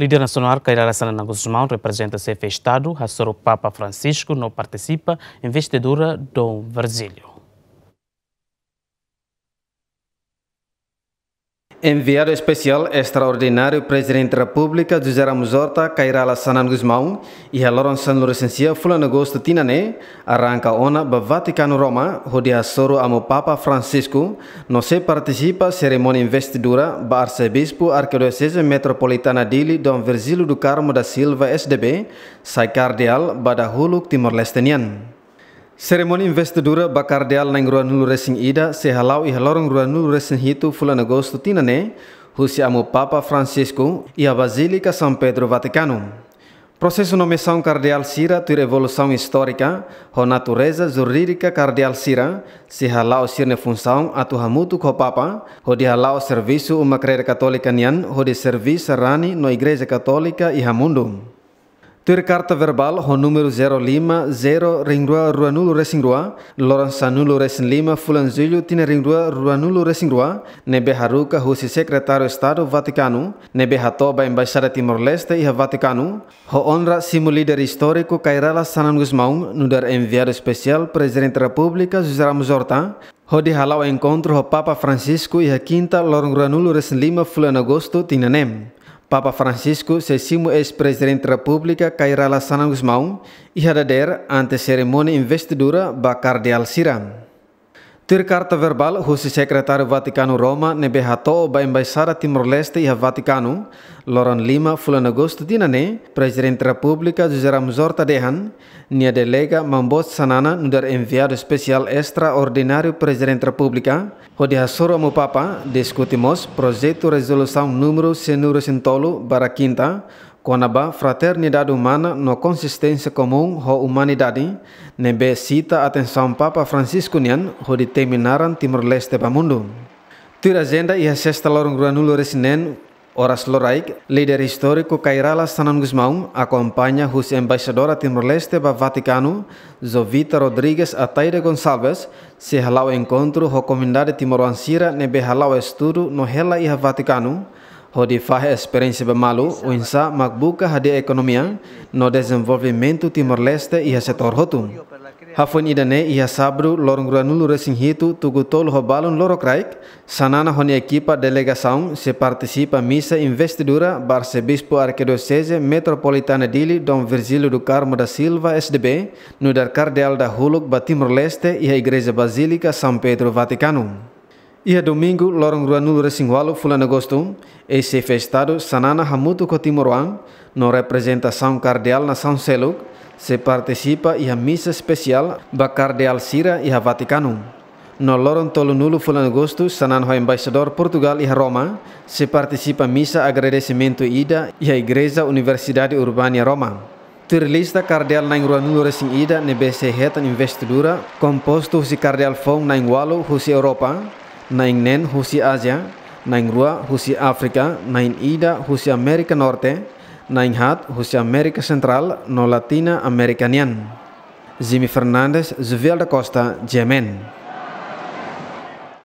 Líder nacional Kaira Lassana Guzmão representa o chefe Estado, a o Papa Francisco, não participa, investidora Dom Virgílio. Enviado especial extraordinário Presidente da República, José Ramos Horta, Cairala Sanan Guzmão e a Lourenço Fulano Agosto Tinané, arranca ona ba Vaticano Roma, onde a soro amo Papa Francisco, no se participa cerimônia investidura ba Arcebispo Arquidiocese Metropolitana Dili Dom Virgílio do Carmo da Silva SDB, sai cardeal ba da Huluk Timor-Leste Seremoni investidura bacardeal na em nulu resin ida se halau i halorong rua nulu resin hitu fulan agosto tinane husi amo Papa Francisco e a Basílica São Pedro Vaticano. Processo nomeação cardeal Sira ter evolução histórica, ho natureza jurídica cardeal Sira, se halau sirne função atu hamutu ko Papa, ho di halau serviço uma creda católica nian, ho de serviço rani no Igreja Católica e hamundo. Ter carta verbal ho número 05 0 ruanulu resing 2, loran resing 5, lima fulanzillo tine ringrua ruanulo resingrua nebe haruka husi secretário estado Vaticano nebe hatoba embaixada Timor Leste iha Vaticano ho onra simo líder histórico Kairala Sanan Gusmão nudar enviado especial presidente da República José Ramos Horta ho dihalau encontro ho Papa Francisco iha kinta quinta loran ruanulo resin lima fulan agosto tinanem Papa Francisco, sesimo ex-presidente da República, Kairala Sanang Usmão, e Hadader, ante cerimônia investidura, Bacardeal Siram. Tirkarta verbal husi sekretário Vaticano Roma nebehato ba embaixada Timor-Leste e a Vaticano, Loron Lima fulano agosto dinane, presidente da República José Ramos Horta Dehan, nia delega Mambos Sanana nudar enviado especial extraordinario Presiden Republika, República, hodi hasoro papa, diskutimos projeto resolução número senuro sintolo para quinta, Conaba fraternidade humana no consistência comum ho humanidade, nebe cita atenção Papa Francisco Nian ho determinaran Timor-Leste para mundo. Tira agenda ia sexta lorong granulo resinen oras loraik, líder histórico Kairala Sanan Guzmão acompanha os embaixadora Timor-Leste ba Vaticano, Zovita Rodrigues Ataire Gonçalves, se halau encontro ho comunidade timorancira nebe halau estudo no hela ia Vaticano, Hodi faz experiência de malu, o insa magbuka hadi economia no desenvolvimento Timor-Leste e setor rotum. Hafun idane ia sabru lorong granulu resinhitu tugutol robalun lorokraik, sanana honi equipa delegação se participa missa investidura Barcebispo Arquidiocese Metropolitana Dili Dom Virgílio do Carmo da Silva SDB, no dar cardeal da Huluk ba Timor-Leste e a Igreja Basílica São Pedro Vaticano. Ia domingo, lorong ruanul resingwalo Fulano agosto, esse festado sanana hamuto cotimoruan, no representação cardeal na São Celu, se participa a missa especial ba cardeal Sira a Vaticano. No lorong Tolunulu, Fulano agosto, Sanana ho embaixador Portugal a Roma, se participa missa agradecimento ida a Igreja Universidade Urbana Roma. Terlista cardeal na Ruanul Racing Ida, nebese retan investidura, composto se cardeal Fong na Ingualo, Rússia Europa, Nainen nen husi Asia, nain rua husi Afrika, nain ida husi Amerika Norte, nain hat husi Amerika Sentral, no Latina Americanian. Jimmy Fernandes, Zuviel da Costa, Yemen.